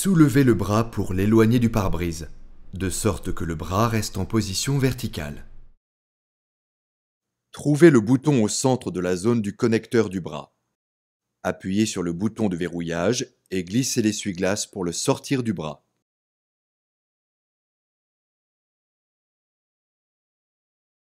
soulevez le bras pour l'éloigner du pare-brise, de sorte que le bras reste en position verticale. Trouvez le bouton au centre de la zone du connecteur du bras. Appuyez sur le bouton de verrouillage et glissez l'essuie-glace pour le sortir du bras.